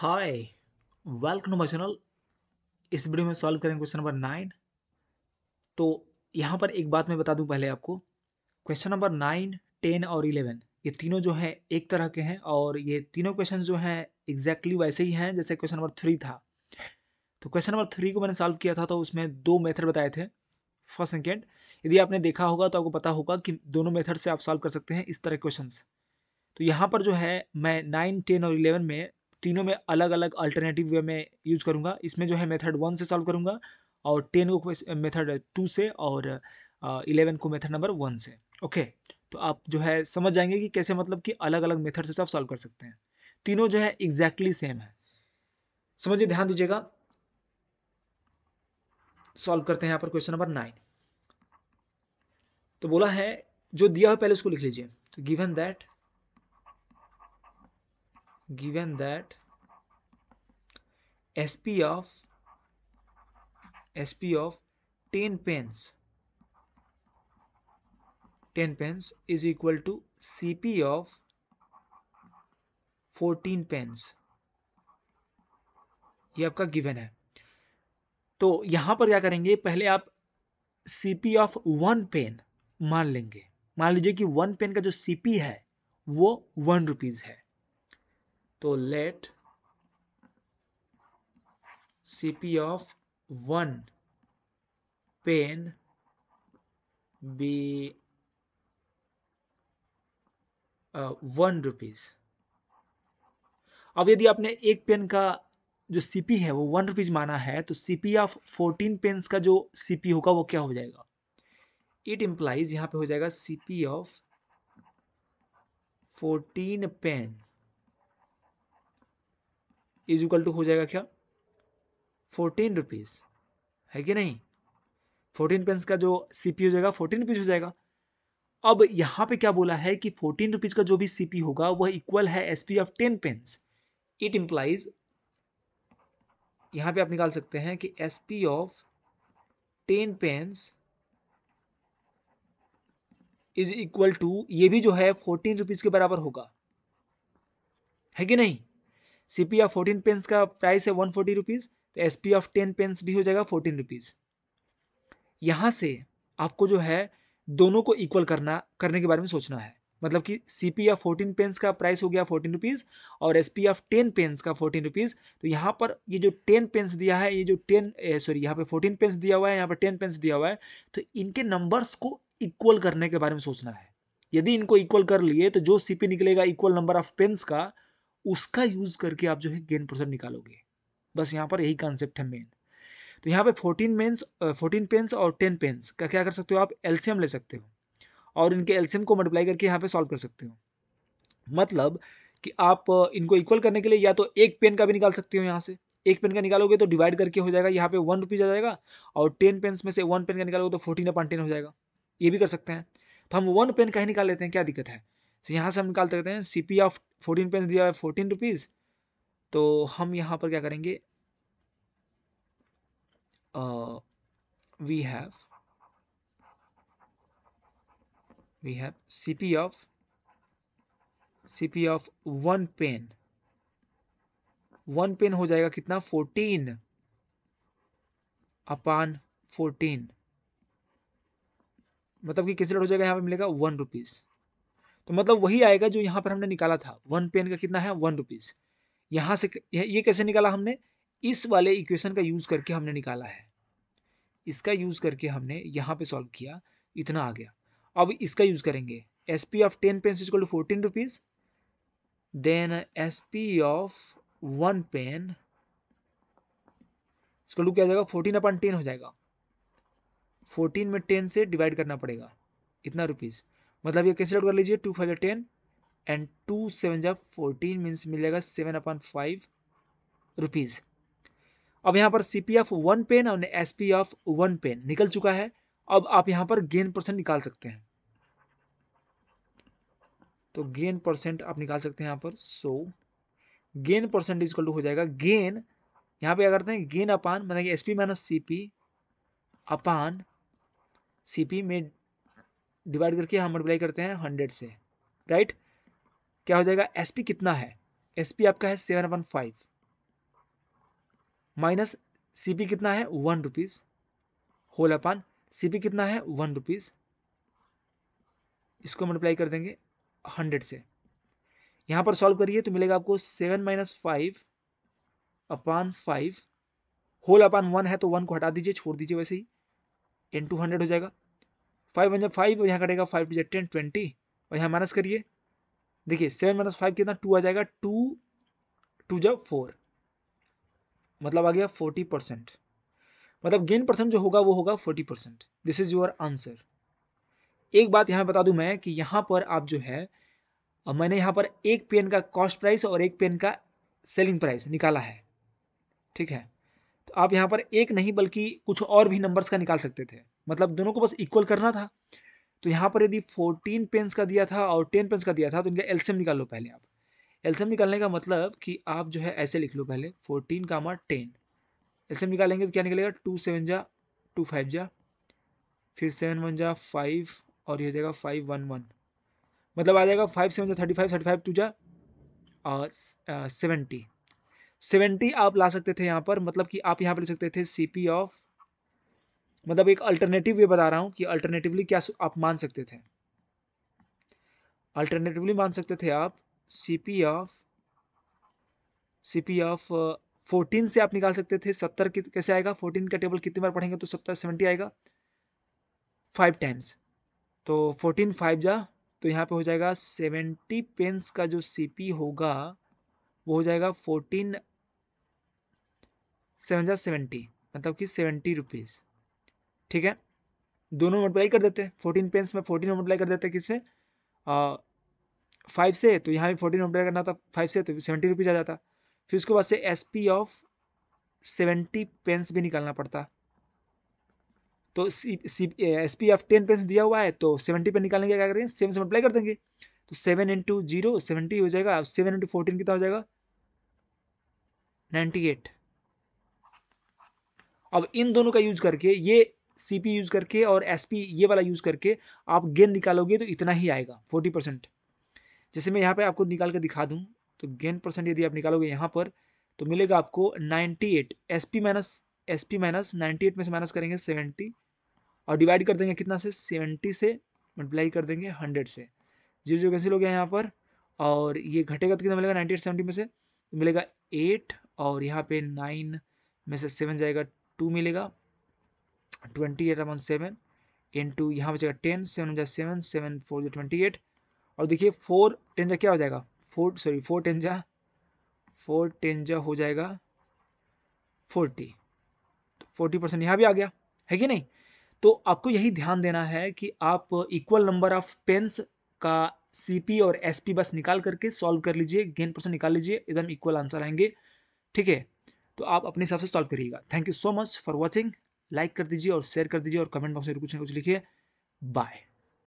hi welcome to my channel इस video में solve करेंगे क्वेश्चन नंबर नाइन तो यहाँ पर एक बात मैं बता दूँ पहले आपको क्वेश्चन नंबर नाइन टेन और इलेवन ये तीनों जो है एक तरह के हैं और ये तीनों क्वेश्चन जो हैं एग्जैक्टली वैसे ही हैं जैसे क्वेश्चन नंबर थ्री था तो क्वेश्चन नंबर थ्री को मैंने सॉल्व किया था तो उसमें दो मेथड बताए थे फर्स्ट सेकेंड यदि आपने देखा होगा तो आपको पता होगा कि दोनों मेथड से आप सॉल्व कर सकते हैं इस तरह के क्वेश्चन तो यहाँ पर जो है मैं नाइन टेन और इलेवन में तीनों में अलग अलग अल्टरनेटिव वे में यूज करूँगा इसमें जो है मेथड वन से सॉल्व करूँगा और टेन को मेथड टू से और इलेवन को मेथड नंबर वन से ओके तो आप जो है समझ जाएंगे कि कैसे मतलब कि अलग अलग मेथड से सब सॉल्व कर सकते हैं तीनों जो है एग्जैक्टली exactly सेम है समझिए ध्यान दीजिएगा सॉल्व करते हैं यहाँ पर क्वेश्चन नंबर नाइन तो बोला है जो दिया है पहले उसको लिख लीजिए तो given that given that sp of sp of 10 pence 10 pence is equal to cp of 14 pence ये आपका गिवन है तो यहां पर क्या करेंगे पहले आप सीपी ऑफ वन पेन मान लेंगे मान लीजिए कि वन पेन का जो सीपी है वो वन रुपीज है तो let C P of one pen be one rupees अब यदि आपने एक पेन का जो सीपी है वो वन रुपीज माना है तो सीपी ऑफ फोर्टीन पेन्स का जो सीपी होगा वो क्या हो जाएगा इट इंप्लाइज यहां पे हो जाएगा CP of fourteen pen is equal to हो जाएगा क्या फोर्टीन रुपीज़ है कि नहीं फोर्टीन पेंस का जो सीपी हो जाएगा फोर्टीन रुपीज़ हो जाएगा अब यहां पे क्या बोला है कि फोर्टीन रुपीज़ का जो भी सीपी होगा वह इक्वल है SP of ten pens it implies यहां पे आप निकाल सकते हैं कि SP of ten pens is equal to ये भी जो है फोर्टीन रुपीज़ के बराबर होगा है कि नहीं C P of fourteen pens का प्राइस है वन फोर्टी रुपीज़ तो S P of ten pens भी हो जाएगा फोर्टीन रुपीज़ यहाँ से आपको जो है दोनों को इक्वल करना करने के बारे में सोचना है मतलब कि C P of fourteen pens का प्राइस हो गया फोर्टीन रुपीज़ और S P of ten pens का फोर्टीन रुपीज़ तो यहाँ पर ये जो टेन पेंस दिया है ये जो टेन सॉरी यहाँ पे फोर्टीन पेंस दिया हुआ है यहाँ पर टेन पेंस दिया हुआ है तो इनके नंबर्स को इक्वल करने के बारे में सोचना है यदि इनको इक्वल कर लिए तो जो सीपी निकलेगा इक्वल नंबर ऑफ पेंस का उसका यूज करके आप जो है गेन परसेंट निकालोगे बस यहाँ पर यही कॉन्सेप्ट है मेन तो यहाँ पे फोर्टीन मेन्स फोर्टीन पेंस और टेन पेंस का क्या कर सकते हो आप एल्सियम ले सकते हो और इनके एल्सियम को मल्टीप्लाई करके यहाँ पे सॉल्व कर सकते हो मतलब कि आप इनको इक्वल करने के लिए या तो एक पेन का भी निकाल सकते हो यहाँ से एक पेन का निकालोगे तो डिवाइड करके हो जाएगा यहाँ पे वन रुपीज़ आ जाएगा और टेन पेन्स में से वन पेन का निकालोगे तो फोर्टीन अपॉन टेन हो जाएगा ये भी कर सकते हैं तो हम वन पेन का ही निकाल लेते हैं क्या दिक्कत है तो यहाँ से हम निकाल सकते हैं C P of fourteen pens दिया है फोर्टीन रुपीज़ तो हम यहाँ पर क्या करेंगे we have we have C P of C P of one pen one pen हो जाएगा कितना फोर्टीन अपान फोर्टीन मतलब कि किस रेट हो जाएगा यहाँ पे मिलेगा वन रुपीज़ तो मतलब वही आएगा जो यहाँ पर हमने निकाला था वन पेन का कितना है वन रुपीज़ यहाँ से ये कैसे निकाला हमने इस वाले इक्वेशन का यूज़ करके हमने निकाला है इसका यूज़ करके हमने यहाँ पे सॉल्व किया इतना आ गया अब इसका यूज़ करेंगे S P of ten pen is equal to fourteen rupees then S P of one pen इसको टू क्या जाएगा फोर्टीन अपन टेन हो जाएगा फोर्टीन में टेन से डिवाइड करना पड़ेगा इतना रुपीज़ मतलब ये कैसे कर लीजिए two five ten and two seven जब फोर्टीन मीन्स मिलेगा सेवन अपॉन फाइव रुपीज़ अब यहाँ पर C P of one pen और S P of one pen निकल चुका है अब आप यहाँ पर गेन परसेंट निकाल सकते हैं तो गेन परसेंट आप निकाल सकते हैं यहाँ पर सो गेन परसेंट इज हो जाएगा गेन यहाँ पे क्या करते हैं गेन अपान मतलब S P minus C P upon C P में डिवाइड करके हम मल्टीप्लाई करते हैं हंड्रेड से राइट क्या हो जाएगा एस पी कितना है एस पी आपका है seven one five minus C P कितना है one rupees whole upon C P कितना है वन रुपीज़ इसको मल्टीप्लाई कर देंगे हंड्रेड से यहाँ पर सॉल्व करिए तो मिलेगा आपको seven minus five upon five whole upon one है तो वन को हटा दीजिए छोड़ दीजिए वैसे ही इन टू हंड्रेड हो जाएगा फाइव वन जब मतलब फाइव और यहाँ कटेगा फाइव टू टेन ट्वेंटी और यहाँ माइनस करिए देखिए सेवन माइनस फाइव कितना टू आ जाएगा टू टू जब फोर मतलब आ गया फोर्टी परसेंट मतलब गेन परसेंट जो होगा वो होगा forty percent this is your answer एक बात यहाँ बता दूँ मैं कि यहाँ पर आप जो है मैंने यहाँ पर एक पेन का कॉस्ट प्राइस और एक पेन का सेलिंग प्राइस निकाला है ठीक है तो आप यहाँ पर एक नहीं बल्कि कुछ और भी नंबर्स का निकाल सकते थे मतलब दोनों को बस इक्वल करना था तो यहाँ पर यदि फोर्टीन पेंस का दिया था और टेन पेंस का दिया था तो इनका एल्सियम निकाल लो पहले आप एल्सियम निकालने का मतलब कि आप जो है ऐसे लिख लो पहले फोर्टीन का कामा टेन एल्सियम निकालेंगे तो क्या निकलेगा टू सेवन जा टू फाइव जा फिर सेवन वन जा फाइव और ये हो जाएगा फाइव वन वन मतलब आ जाएगा फाइव सेवन जा thirty five thirty five two जा और सेवेंटी सेवेंटी आप ला सकते थे यहाँ पर मतलब कि आप यहाँ पर लिख सकते थे सी पी ऑफ मतलब एक अल्टरनेटिव ये बता रहा हूँ कि अल्टरनेटिवली क्या आप मान सकते थे अल्टरनेटिवली मान सकते थे आप C P of C P of fourteen से आप निकाल सकते थे सत्तर कैसे आएगा फोर्टीन का टेबल कितनी बार पढ़ेंगे तो सत्तर सेवेंटी आएगा फाइव टाइम्स तो फोर्टीन फाइव जा तो यहाँ पे हो जाएगा सेवेंटी पेंस का जो सी पी होगा वो हो जाएगा फोर्टीन सेवन जा सेवेंटी मतलब कि सेवेंटी रुपीज़ ठीक है दोनों मल्टीप्लाई कर देते हैं फोर्टीन पेंस में फोर्टीन मल्टीप्लाई कर देते हैं किससे फाइव से तो यहाँ भी फोर्टीन मल्टीप्लाई करना था फाइव से तो सेवेंटी रुपीज़ आ जाता फिर उसके बाद से S P of seventy pence भी निकालना पड़ता तो C S P of ten pence दिया हुआ है तो सेवेंटी पे निकालेंगे क्या करेंगे सेवन से मल्टीप्लाई कर देंगे तो सेवन इंटू जीरो सेवेंटी हो जाएगा सेवन इंटू फोर्टीन कितना हो जाएगा नाइन्टी एट अब इन दोनों का यूज करके ये सी पी यूज़ करके और एस पी ये वाला यूज़ करके आप गेन निकालोगे तो इतना ही आएगा फोर्टी परसेंट जैसे मैं यहाँ पे आपको निकाल कर दिखा दूँ तो गेन परसेंट यदि आप निकालोगे यहाँ पर तो मिलेगा आपको ninety eight S P minus S P minus ninety eight में से माइनस करेंगे सेवेंटी और डिवाइड कर देंगे कितना से सेवेंटी से मल्टीप्लाई कर देंगे हंड्रेड से जीरो जीरो कैंसिल हो गया यहाँ पर और ये घटेगा तो कितना मिलेगा नाइन्टी एट सेवेंटी में से मिलेगा एट और यहाँ पे नाइन में से सेवन जाएगा टू मिलेगा ट्वेंटी एट अपन सेवन इन टू यहाँ बचेगा टेन सेवन जा सेवन सेवन फोर जो ट्वेंटी एट और देखिए फोर टेन जा क्या हो जाएगा फोर सॉरी फोर टेन जा फोर टेन जा हो जाएगा फोर्टी तो फोर्टी परसेंट यहाँ भी आ गया है कि नहीं तो आपको यही ध्यान देना है कि आप इक्वल नंबर ऑफ पेंस का सी और एस बस निकाल करके सॉल्व कर लीजिए गेन परसेंट निकाल लीजिए एकदम इक्वल आंसर आएंगे ठीक है तो आप अपने हिसाब से सॉल्व करिएगा thank you so much for watching like कर दीजिए और शेयर कर दीजिए और कमेंट बॉक्स में कुछ ना कुछ लिखिए बाय